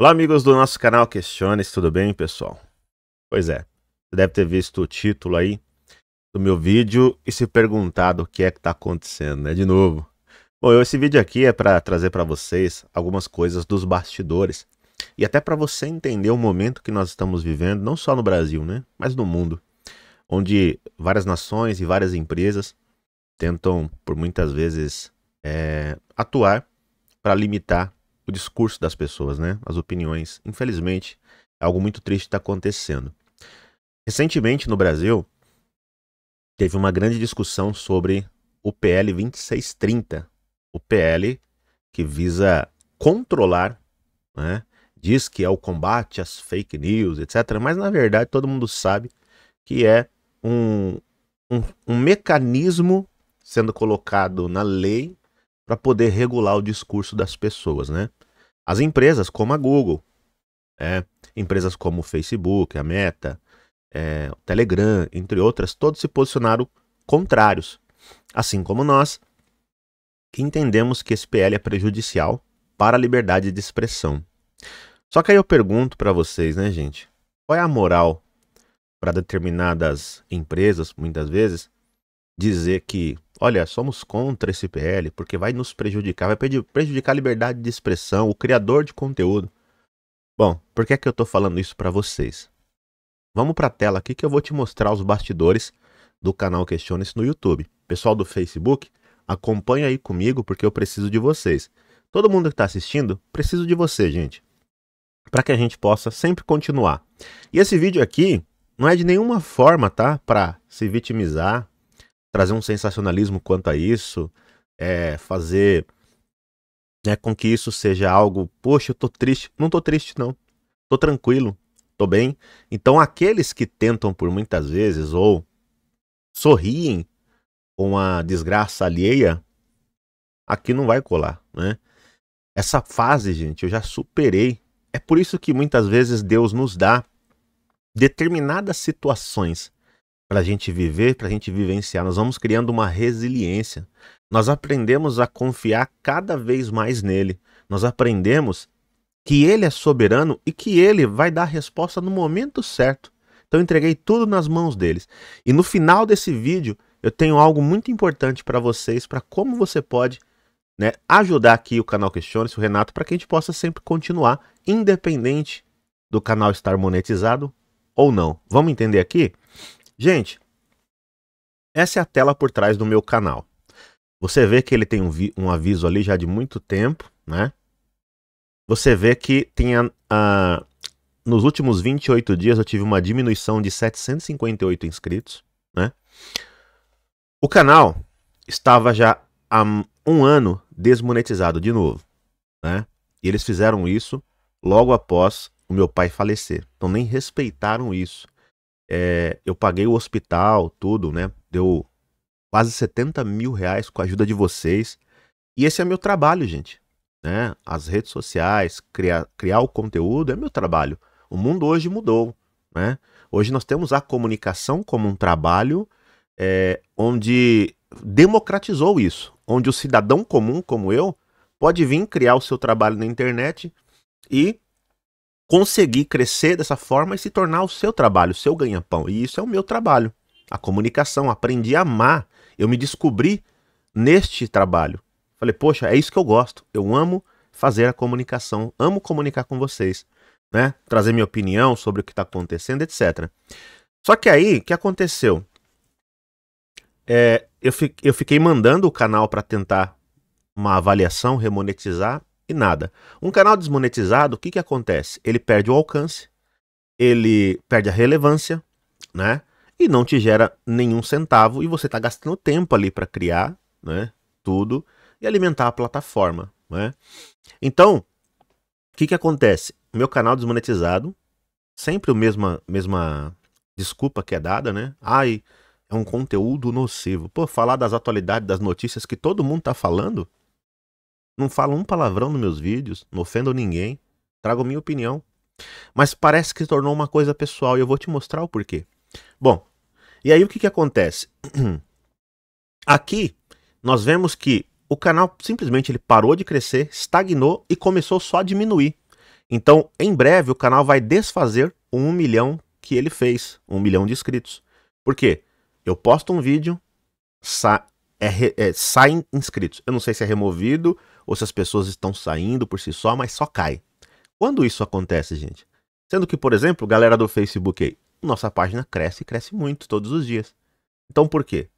Olá, amigos do nosso canal Questiones, tudo bem, pessoal? Pois é, você deve ter visto o título aí do meu vídeo e se perguntado o que é que está acontecendo, né? De novo. Bom, esse vídeo aqui é para trazer para vocês algumas coisas dos bastidores e até para você entender o momento que nós estamos vivendo, não só no Brasil, né? Mas no mundo, onde várias nações e várias empresas tentam, por muitas vezes, é, atuar para limitar o discurso das pessoas, né? As opiniões. Infelizmente, é algo muito triste está acontecendo. Recentemente no Brasil, teve uma grande discussão sobre o PL 2630, o PL que visa controlar, né? diz que é o combate às fake news, etc. Mas na verdade todo mundo sabe que é um, um, um mecanismo sendo colocado na lei para poder regular o discurso das pessoas, né? As empresas como a Google, é, empresas como o Facebook, a Meta, é, o Telegram, entre outras, todos se posicionaram contrários. Assim como nós, que entendemos que esse PL é prejudicial para a liberdade de expressão. Só que aí eu pergunto para vocês, né, gente? Qual é a moral para determinadas empresas, muitas vezes, dizer que olha, somos contra esse PL porque vai nos prejudicar, vai prejudicar a liberdade de expressão, o criador de conteúdo. Bom, por que é que eu estou falando isso para vocês? Vamos para a tela aqui que eu vou te mostrar os bastidores do canal Questiones no YouTube. Pessoal do Facebook, acompanha aí comigo porque eu preciso de vocês. Todo mundo que está assistindo, preciso de você, gente. Para que a gente possa sempre continuar. E esse vídeo aqui não é de nenhuma forma, tá? Para se vitimizar, trazer um sensacionalismo quanto a isso, é, fazer né, com que isso seja algo, poxa, eu tô triste. Não tô triste, não. Tô tranquilo, tô bem. Então, aqueles que tentam por muitas vezes ou sorriem com a desgraça alheia, aqui não vai colar, né? Essa fase, gente, eu já superei. É por isso que muitas vezes Deus nos dá determinadas situações para a gente viver, para a gente vivenciar. Nós vamos criando uma resiliência. Nós aprendemos a confiar cada vez mais nele. Nós aprendemos que ele é soberano e que ele vai dar a resposta no momento certo. Então eu entreguei tudo nas mãos deles. E no final desse vídeo, eu tenho algo muito importante para vocês, para como você pode né, ajudar aqui o canal questione o Renato, para que a gente possa sempre continuar, independente do canal estar monetizado ou não. Vamos entender aqui? Gente, essa é a tela por trás do meu canal. Você vê que ele tem um, um aviso ali já de muito tempo, né? Você vê que tem a, a, ah, nos últimos 28 dias eu tive uma diminuição de 758 inscritos, né? O canal estava já há um ano desmonetizado de novo, né? E eles fizeram isso logo após o meu pai falecer. Então nem respeitaram isso. É, eu paguei o hospital, tudo, né? Deu quase 70 mil reais com a ajuda de vocês. E esse é meu trabalho, gente. Né? As redes sociais, criar, criar o conteúdo é meu trabalho. O mundo hoje mudou. Né? Hoje nós temos a comunicação como um trabalho é, onde democratizou isso, onde o cidadão comum como eu pode vir criar o seu trabalho na internet e conseguir crescer dessa forma e se tornar o seu trabalho, o seu ganha-pão. E isso é o meu trabalho. A comunicação, aprendi a amar. Eu me descobri neste trabalho. Falei, poxa, é isso que eu gosto. Eu amo fazer a comunicação, amo comunicar com vocês, né? Trazer minha opinião sobre o que está acontecendo, etc. Só que aí, o que aconteceu? É, eu, fi eu fiquei mandando o canal para tentar uma avaliação, remonetizar, e nada. Um canal desmonetizado, o que, que acontece? Ele perde o alcance, ele perde a relevância, né? E não te gera nenhum centavo e você está gastando tempo ali para criar, né? Tudo e alimentar a plataforma, né? Então, o que, que acontece? Meu canal desmonetizado, sempre o mesma mesma desculpa que é dada, né? Ai, é um conteúdo nocivo. Pô, falar das atualidades, das notícias que todo mundo tá falando, não falo um palavrão nos meus vídeos, não ofendo ninguém, trago minha opinião. Mas parece que se tornou uma coisa pessoal e eu vou te mostrar o porquê. Bom, e aí o que, que acontece? Aqui nós vemos que o canal simplesmente ele parou de crescer, estagnou e começou só a diminuir. Então, em breve, o canal vai desfazer o 1 milhão que ele fez, 1 milhão de inscritos. Por quê? Eu posto um vídeo, sa é, é, saem inscritos. Eu não sei se é removido ou se as pessoas estão saindo por si só, mas só cai. Quando isso acontece, gente? Sendo que, por exemplo, galera do Facebook aí, nossa página cresce e cresce muito todos os dias. Então por quê?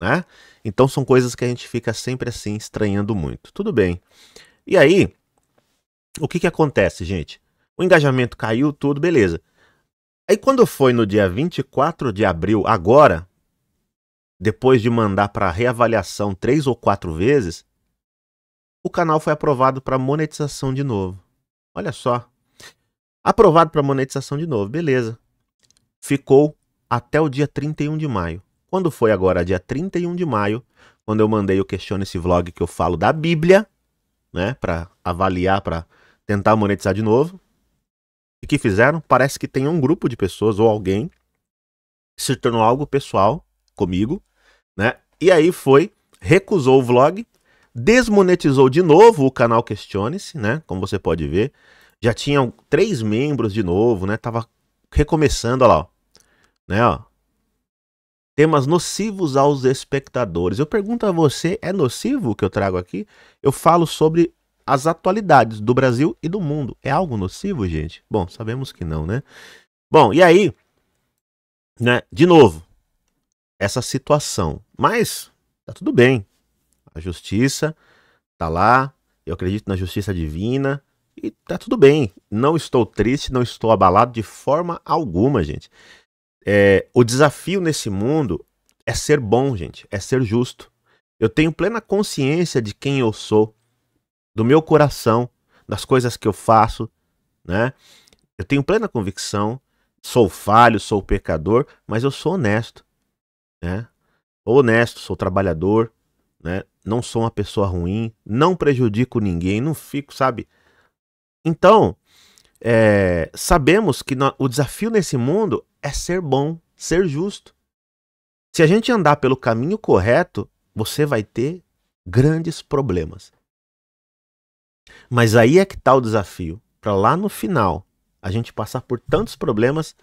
Né? Então são coisas que a gente fica sempre assim estranhando muito. Tudo bem. E aí, o que que acontece, gente? O engajamento caiu, tudo, beleza. Aí quando foi no dia 24 de abril, agora, depois de mandar para reavaliação três ou quatro vezes, o canal foi aprovado para monetização de novo. Olha só. Aprovado para monetização de novo, beleza. Ficou até o dia 31 de maio. Quando foi agora dia 31 de maio, quando eu mandei o questione esse vlog que eu falo da Bíblia, né, para avaliar, para tentar monetizar de novo. E que fizeram? Parece que tem um grupo de pessoas ou alguém se tornou algo pessoal comigo, né? E aí foi, recusou o vlog desmonetizou de novo o canal Questione-se, né? Como você pode ver. Já tinham três membros de novo, né? Tava recomeçando, olha lá, ó. Né, ó. Temas nocivos aos espectadores. Eu pergunto a você, é nocivo o que eu trago aqui? Eu falo sobre as atualidades do Brasil e do mundo. É algo nocivo, gente? Bom, sabemos que não, né? Bom, e aí, né? De novo, essa situação. Mas tá tudo bem. A justiça tá lá, eu acredito na justiça divina e tá tudo bem. Não estou triste, não estou abalado de forma alguma, gente. É, o desafio nesse mundo é ser bom, gente, é ser justo. Eu tenho plena consciência de quem eu sou, do meu coração, das coisas que eu faço, né? Eu tenho plena convicção, sou falho, sou pecador, mas eu sou honesto, né? honesto, sou trabalhador, né? Não sou uma pessoa ruim, não prejudico ninguém, não fico, sabe? Então, é, sabemos que no, o desafio nesse mundo é ser bom, ser justo. Se a gente andar pelo caminho correto, você vai ter grandes problemas. Mas aí é que está o desafio. Para lá no final, a gente passar por tantos problemas,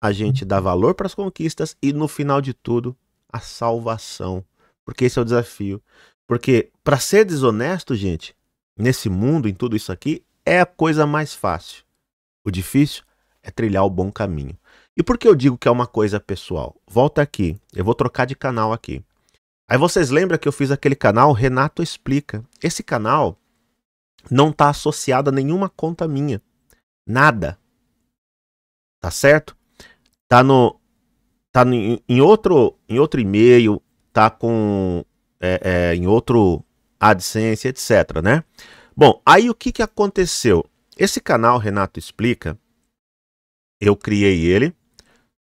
a gente dá valor para as conquistas e no final de tudo, a salvação porque esse é o desafio. Porque para ser desonesto, gente, nesse mundo, em tudo isso aqui, é a coisa mais fácil. O difícil é trilhar o bom caminho. E por que eu digo que é uma coisa pessoal? Volta aqui, eu vou trocar de canal aqui. Aí vocês lembram que eu fiz aquele canal Renato Explica. Esse canal não está associado a nenhuma conta minha. Nada. Tá certo? Tá no tá no, em outro em outro e-mail, tá com é, é, em outro AdSense, etc, né? Bom, aí o que, que aconteceu? Esse canal, Renato Explica, eu criei ele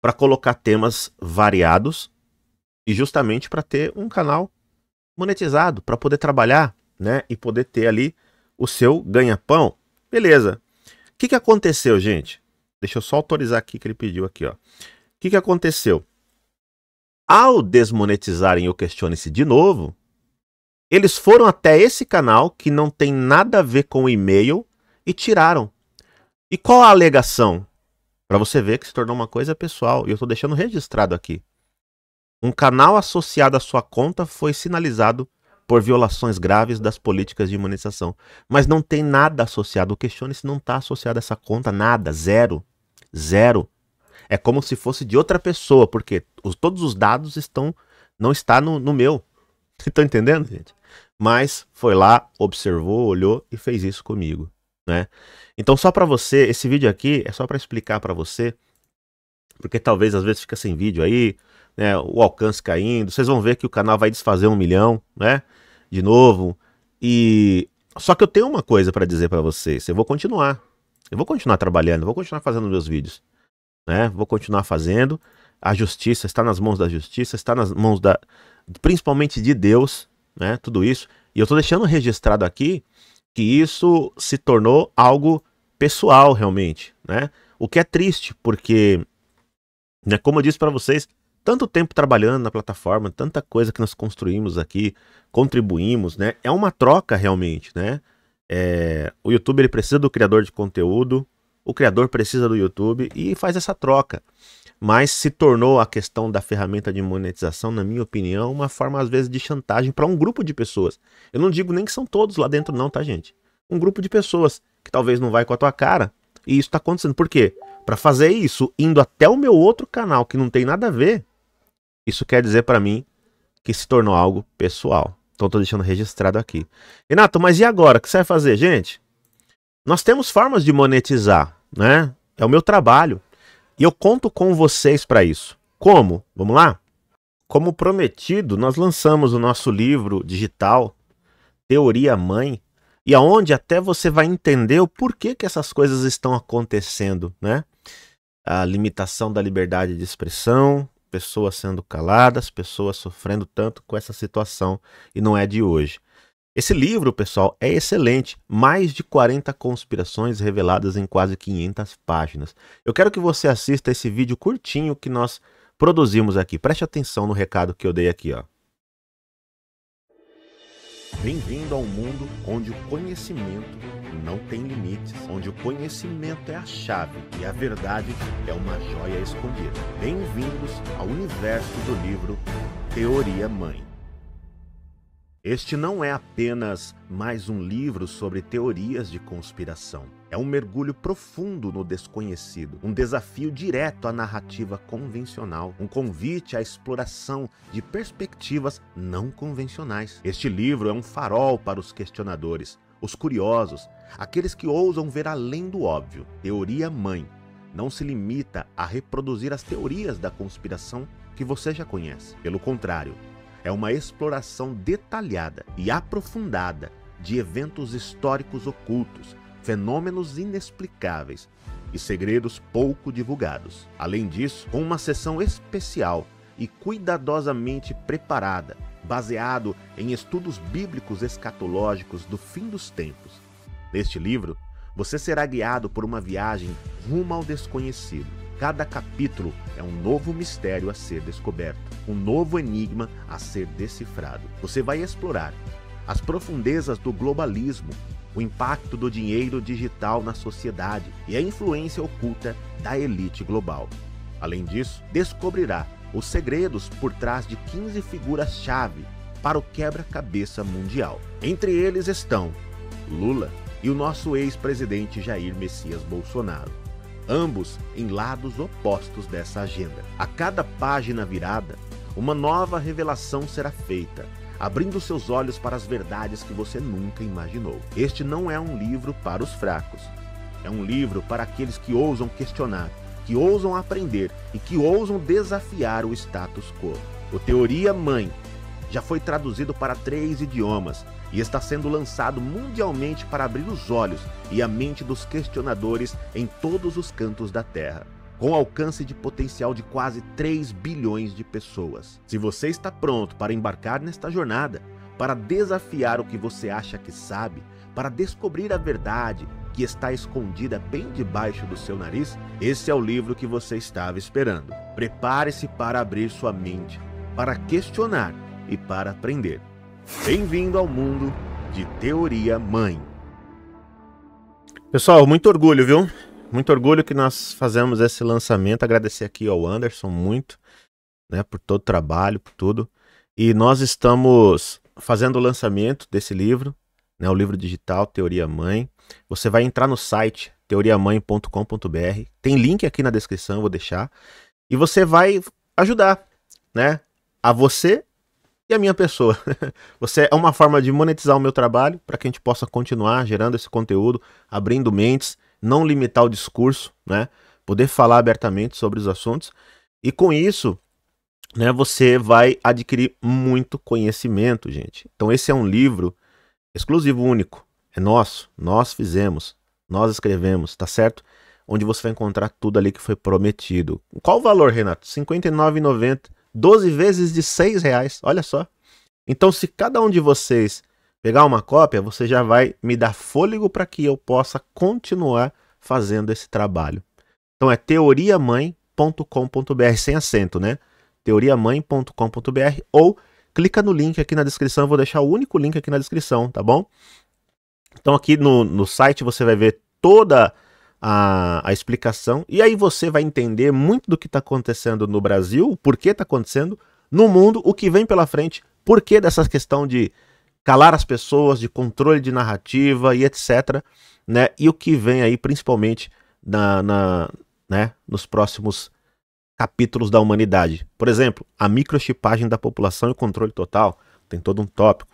para colocar temas variados e justamente para ter um canal monetizado, para poder trabalhar, né? E poder ter ali o seu ganha-pão. Beleza. O que, que aconteceu, gente? Deixa eu só autorizar aqui que ele pediu aqui, ó. O que, que aconteceu? Ao desmonetizarem o Questione-se de novo, eles foram até esse canal que não tem nada a ver com o e-mail e tiraram. E qual a alegação? Para você ver que se tornou uma coisa pessoal, e eu estou deixando registrado aqui. Um canal associado à sua conta foi sinalizado por violações graves das políticas de imunização. Mas não tem nada associado. O questione se não está associado a essa conta, nada, zero. Zero. É como se fosse de outra pessoa, porque os, todos os dados estão não está no, no meu. Estão tá entendendo, gente? Mas foi lá, observou, olhou e fez isso comigo, né? Então só para você, esse vídeo aqui é só para explicar para você, porque talvez às vezes fica sem vídeo aí, né? O alcance caindo. Vocês vão ver que o canal vai desfazer um milhão, né? De novo. E só que eu tenho uma coisa para dizer para vocês. Eu vou continuar. Eu vou continuar trabalhando, vou continuar fazendo meus vídeos né? Vou continuar fazendo. A justiça está nas mãos da justiça, está nas mãos da principalmente de Deus, né? Tudo isso. E eu estou deixando registrado aqui que isso se tornou algo pessoal realmente, né? O que é triste, porque né, como eu disse para vocês, tanto tempo trabalhando na plataforma, tanta coisa que nós construímos aqui, contribuímos, né? É uma troca realmente, né? É, o YouTube ele precisa do criador de conteúdo, o criador precisa do YouTube e faz essa troca. Mas se tornou a questão da ferramenta de monetização, na minha opinião, uma forma às vezes de chantagem para um grupo de pessoas. Eu não digo nem que são todos lá dentro, não, tá, gente? Um grupo de pessoas que talvez não vai com a tua cara e isso está acontecendo. Por quê? Para fazer isso, indo até o meu outro canal que não tem nada a ver, isso quer dizer para mim que se tornou algo pessoal. Então tô deixando registrado aqui. Renato, mas e agora? O que você vai fazer, gente? Nós temos formas de monetizar, né? É o meu trabalho. E eu conto com vocês para isso. Como? Vamos lá? Como prometido, nós lançamos o nosso livro digital Teoria Mãe, e aonde até você vai entender o porquê que essas coisas estão acontecendo, né? A limitação da liberdade de expressão, pessoas sendo caladas, pessoas sofrendo tanto com essa situação e não é de hoje. Esse livro, pessoal, é excelente. Mais de 40 conspirações reveladas em quase 500 páginas. Eu quero que você assista esse vídeo curtinho que nós produzimos aqui. Preste atenção no recado que eu dei aqui, ó. Bem-vindo ao mundo onde o conhecimento não tem limites, onde o conhecimento é a chave e a verdade é uma joia escondida. Bem-vindos ao universo do livro Teoria Mãe. Este não é apenas mais um livro sobre teorias de conspiração. É um mergulho profundo no desconhecido, um desafio direto à narrativa convencional, um convite à exploração de perspectivas não convencionais. Este livro é um farol para os questionadores, os curiosos, aqueles que ousam ver além do óbvio. Teoria Mãe não se limita a reproduzir as teorias da conspiração que você já conhece. Pelo contrário, é uma exploração detalhada e aprofundada de eventos históricos ocultos, fenômenos inexplicáveis e segredos pouco divulgados. Além disso, com uma sessão especial e cuidadosamente preparada, baseado em estudos bíblicos escatológicos do fim dos tempos. Neste livro, você será guiado por uma viagem rumo ao desconhecido Cada capítulo é um novo mistério a ser descoberto, um novo enigma a ser decifrado. Você vai explorar as profundezas do globalismo, o impacto do dinheiro digital na sociedade e a influência oculta da elite global. Além disso, descobrirá os segredos por trás de 15 figuras-chave para o quebra-cabeça mundial. Entre eles estão Lula e o nosso ex-presidente Jair Messias Bolsonaro ambos em lados opostos dessa agenda. A cada página virada, uma nova revelação será feita, abrindo seus olhos para as verdades que você nunca imaginou. Este não é um livro para os fracos. É um livro para aqueles que ousam questionar, que ousam aprender e que ousam desafiar o status quo. O Teoria Mãe já foi traduzido para três idiomas e está sendo lançado mundialmente para abrir os olhos e a mente dos questionadores em todos os cantos da Terra. Com alcance de potencial de quase 3 bilhões de pessoas. Se você está pronto para embarcar nesta jornada, para desafiar o que você acha que sabe, para descobrir a verdade que está escondida bem debaixo do seu nariz, esse é o livro que você estava esperando. Prepare-se para abrir sua mente, para questionar e para aprender. Bem-vindo ao mundo de Teoria Mãe. Pessoal, muito orgulho, viu? Muito orgulho que nós fazemos esse lançamento. Agradecer aqui ao Anderson muito, né, por todo o trabalho, por tudo. E nós estamos fazendo o lançamento desse livro, né, o livro digital Teoria Mãe. Você vai entrar no site teoriamãe.com.br. Tem link aqui na descrição, vou deixar. E você vai ajudar, né? A você e a minha pessoa. Você é uma forma de monetizar o meu trabalho para que a gente possa continuar gerando esse conteúdo, abrindo mentes, não limitar o discurso, né? Poder falar abertamente sobre os assuntos. E com isso, né, você vai adquirir muito conhecimento, gente. Então esse é um livro exclusivo, único. É nosso, nós fizemos, nós escrevemos, tá certo? Onde você vai encontrar tudo ali que foi prometido. Qual o valor, Renato? R$ 59,90 12 vezes de 6 reais, olha só. Então, se cada um de vocês pegar uma cópia, você já vai me dar fôlego para que eu possa continuar fazendo esse trabalho. Então é teoriamãe.com.br sem acento, né? teoriamãe.com.br ou clica no link aqui na descrição, eu vou deixar o único link aqui na descrição, tá bom? Então aqui no, no site você vai ver toda a a, a explicação. E aí você vai entender muito do que está acontecendo no Brasil, por que está acontecendo, no mundo, o que vem pela frente, por que dessa questão de calar as pessoas, de controle de narrativa e etc. Né? E o que vem aí, principalmente, na, na né, nos próximos capítulos da humanidade. Por exemplo, a microchipagem da população e o controle total. Tem todo um tópico.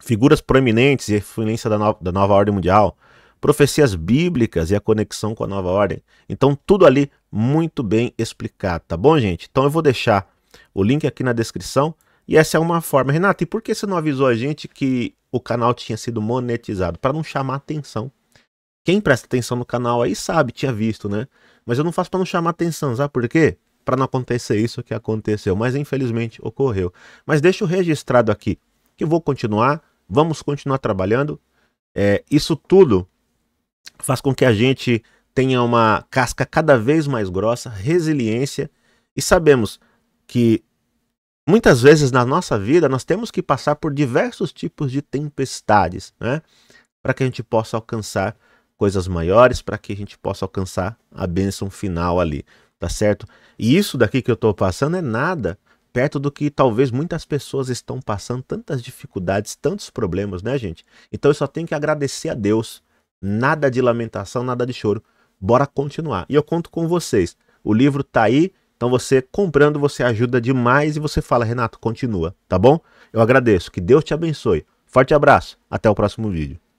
Figuras proeminentes e influência da, no da nova ordem mundial profecias bíblicas e a conexão com a nova ordem. Então, tudo ali muito bem explicado, tá bom, gente? Então, eu vou deixar o link aqui na descrição. E essa é uma forma. Renato, e por que você não avisou a gente que o canal tinha sido monetizado? Para não chamar atenção. Quem presta atenção no canal aí sabe, tinha visto, né? Mas eu não faço para não chamar atenção, sabe por quê? Para não acontecer isso que aconteceu, mas infelizmente ocorreu. Mas deixa o registrado aqui que eu vou continuar, vamos continuar trabalhando. É, isso tudo faz com que a gente tenha uma casca cada vez mais grossa, resiliência, e sabemos que muitas vezes na nossa vida nós temos que passar por diversos tipos de tempestades, né? Para que a gente possa alcançar coisas maiores, para que a gente possa alcançar a bênção final ali, tá certo? E isso daqui que eu estou passando é nada perto do que talvez muitas pessoas estão passando, tantas dificuldades, tantos problemas, né, gente? Então eu só tenho que agradecer a Deus Nada de lamentação, nada de choro. Bora continuar. E eu conto com vocês. O livro tá aí, então você comprando, você ajuda demais e você fala, Renato, continua, tá bom? Eu agradeço, que Deus te abençoe. Forte abraço, até o próximo vídeo.